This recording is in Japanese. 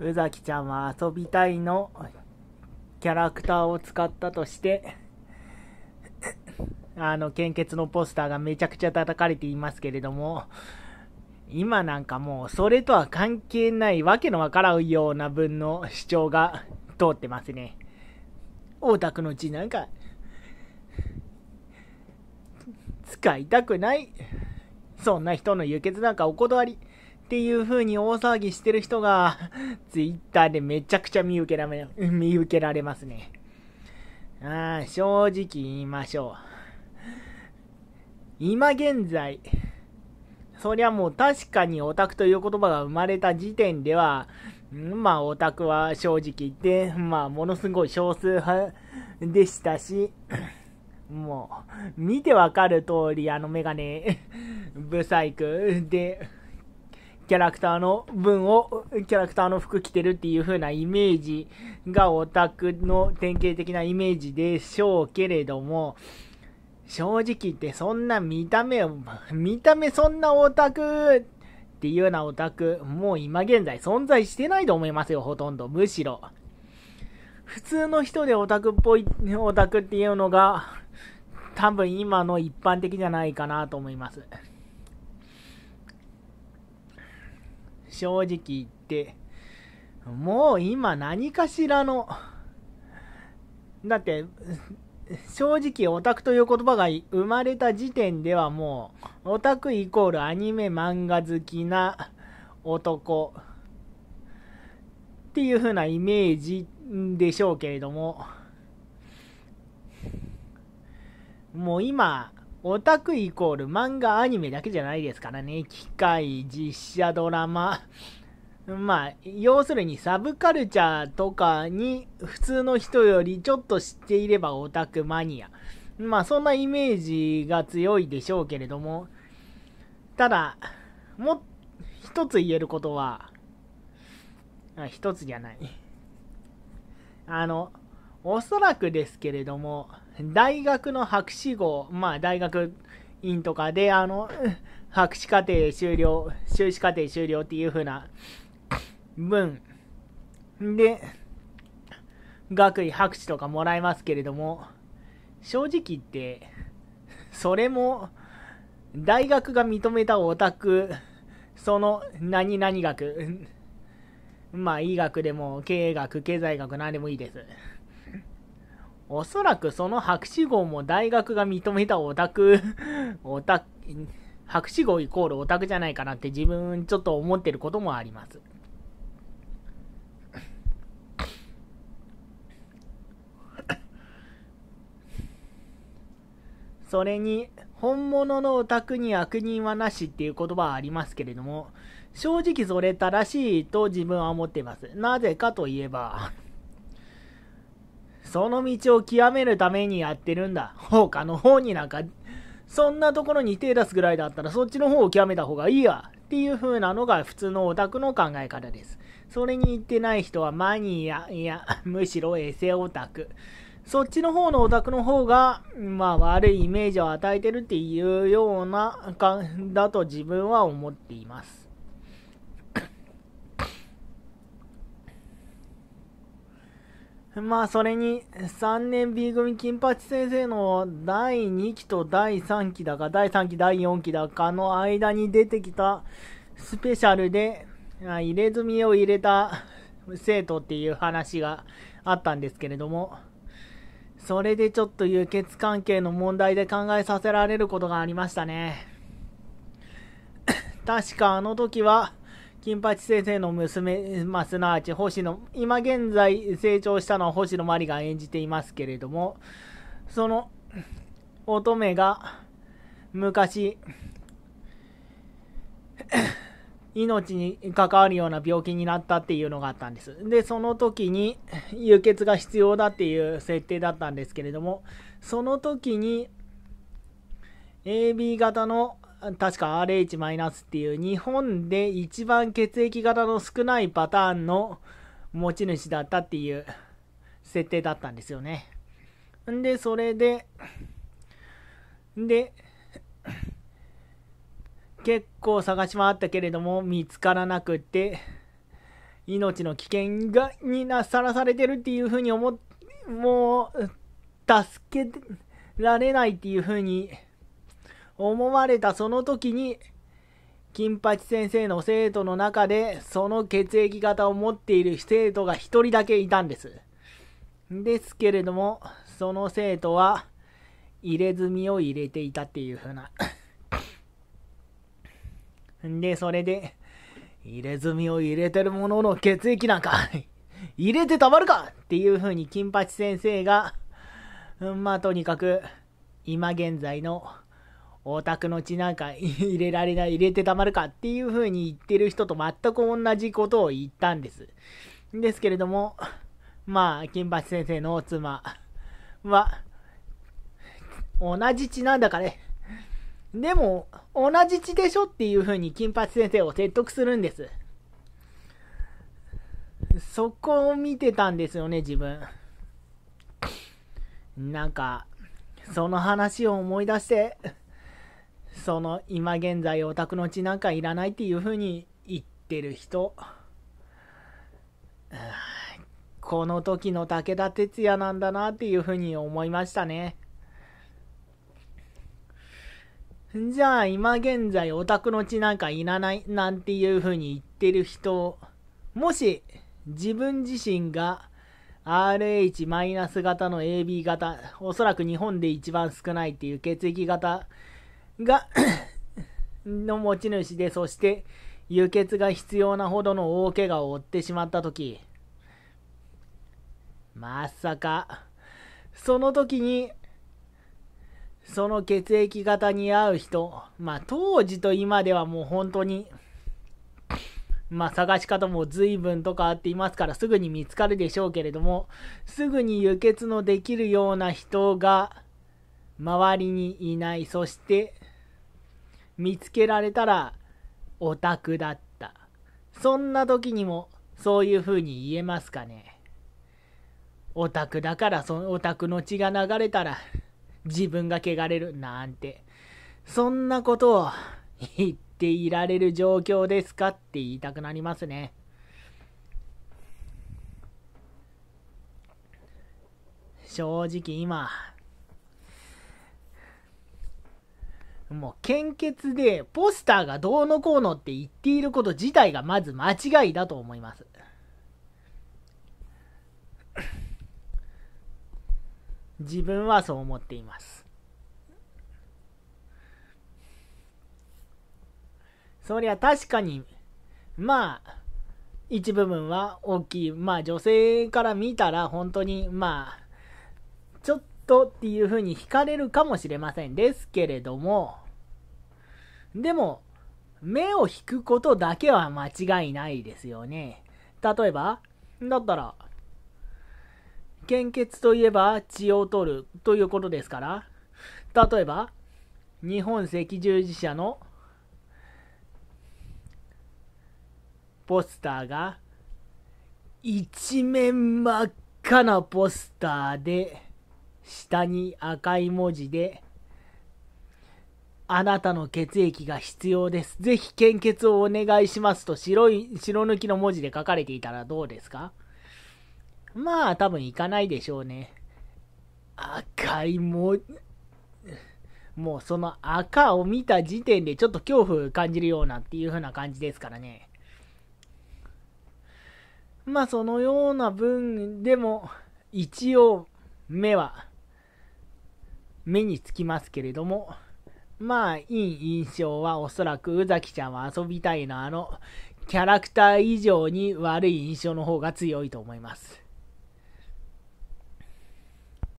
宇崎ちゃんは遊びたいのキャラクターを使ったとして、あの、献血のポスターがめちゃくちゃ叩かれていますけれども、今なんかもう、それとは関係ないわけのわからんような分の主張が通ってますね。オタクの字なんか、使いたくない。そんな人の輸血なんかお断り。っていう風に大騒ぎしてる人が、ツイッターでめちゃくちゃ見受けられ、見受けられますね。ああ、正直言いましょう。今現在、そりゃもう確かにオタクという言葉が生まれた時点では、まあオタクは正直言って、まあものすごい少数派でしたし、もう、見てわかる通りあのメガネ、ブサイクで、キャラクターの分を、キャラクターの服着てるっていう風なイメージがオタクの典型的なイメージでしょうけれども、正直言ってそんな見た目、見た目そんなオタクっていうようなオタク、もう今現在存在してないと思いますよ、ほとんど。むしろ。普通の人でオタクっぽい、オタクっていうのが、多分今の一般的じゃないかなと思います。正直言って。もう今何かしらの、だって、正直オタクという言葉が生まれた時点ではもう、オタクイコールアニメ漫画好きな男っていう風なイメージでしょうけれども、もう今、オタクイコール漫画、アニメだけじゃないですからね。機械、実写、ドラマ。まあ、要するにサブカルチャーとかに普通の人よりちょっと知っていればオタクマニア。まあ、そんなイメージが強いでしょうけれども。ただ、も一つ言えることは、あ一つじゃない。あの、おそらくですけれども、大学の博士号、まあ大学院とかで、あの、博士課程終了、修士課程終了っていう風な文で、学位博士とかもらえますけれども、正直言って、それも、大学が認めたオタク、その何々学、まあ医学でも経営学、経済学何でもいいです。おそらくその博士号も大学が認めたオタク、オタク、博士号イコールオタクじゃないかなって自分ちょっと思ってることもあります。それに、本物のオタクに悪人はなしっていう言葉はありますけれども、正直それ正しいと自分は思っています。なぜかといえばその道を極めるためにやってるんだ。他の方になんか、そんなところに手出すぐらいだったらそっちの方を極めた方がいいや。っていう風なのが普通のオタクの考え方です。それに行ってない人はマニア、いや、むしろエセオタク。そっちの方のオタクの方が、まあ悪いイメージを与えてるっていうような、だと自分は思っています。まあ、それに、3年 B 組金八先生の第2期と第3期だか、第3期、第4期だかの間に出てきたスペシャルで、入れ墨を入れた生徒っていう話があったんですけれども、それでちょっと輸血関係の問題で考えさせられることがありましたね。確かあの時は、金八先生の娘、まあ、すなわち星野、今現在成長したのは星野真里が演じていますけれども、その乙女が昔、命に関わるような病気になったっていうのがあったんです。で、その時に輸血が必要だっていう設定だったんですけれども、その時に AB 型の確か RH- っていう日本で一番血液型の少ないパターンの持ち主だったっていう設定だったんですよね。んで、それで、で、結構探し回ったけれども見つからなくて、命の危険が、にな、さらされてるっていうふうに思っ、もう、助けられないっていうふうに思われたその時に、金八先生の生徒の中で、その血液型を持っている生徒が一人だけいたんです。ですけれども、その生徒は、入れ墨を入れていたっていうふうな で、それで、入れ墨を入れてるものの血液なんか 入れてたまるかっていうふうに金八先生が、まあとにかく、今現在のお宅の血なんか入れられない、入れてたまるかっていう風に言ってる人と全く同じことを言ったんです。ですけれども、まあ、金八先生の妻は、同じ血なんだかね。でも、同じ血でしょっていう風に金八先生を説得するんです。そこを見てたんですよね、自分。なんか、その話を思い出して、その今現在オタクの血なんかいらないっていうふうに言ってる人この時の武田鉄矢なんだなっていうふうに思いましたねじゃあ今現在オタクの血なんかいらないなんていうふうに言ってる人もし自分自身が RH マイナス型の AB 型おそらく日本で一番少ないっていう血液型が の持ち主で、そして、輸血が必要なほどの大怪我を負ってしまった時。まさか、その時に、その血液型に合う人、まあ当時と今ではもう本当に、まあ探し方も随分とかあっていますからすぐに見つかるでしょうけれども、すぐに輸血のできるような人が周りにいない、そして見つけられたらオタクだった。そんな時にもそういう風に言えますかね。オタクだからそのオタクの血が流れたら自分が汚れるなんて、そんなことを言っていられる状況ですかって言いたくなりますね。正直今、もう献血でポスターがどうのこうのって言っていること自体がまず間違いだと思います。自分はそう思っています。そりゃ確かに、まあ、一部分は大きい。まあ女性から見たら本当に、まあ、っていう風に惹かれるかもしれませんですけれども、でも、目を引くことだけは間違いないですよね。例えば、だったら、献血といえば血を取るということですから、例えば、日本赤十字社のポスターが一面真っ赤なポスターで下に赤い文字で、あなたの血液が必要です。ぜひ献血をお願いしますと白い、白抜きの文字で書かれていたらどうですかまあ多分行かないでしょうね。赤い文字、もうその赤を見た時点でちょっと恐怖感じるようなっていう風な感じですからね。まあそのような文でも一応目は目につきますけれども、まあ、いい印象はおそらく宇崎ちゃんは遊びたいのあの、キャラクター以上に悪い印象の方が強いと思います。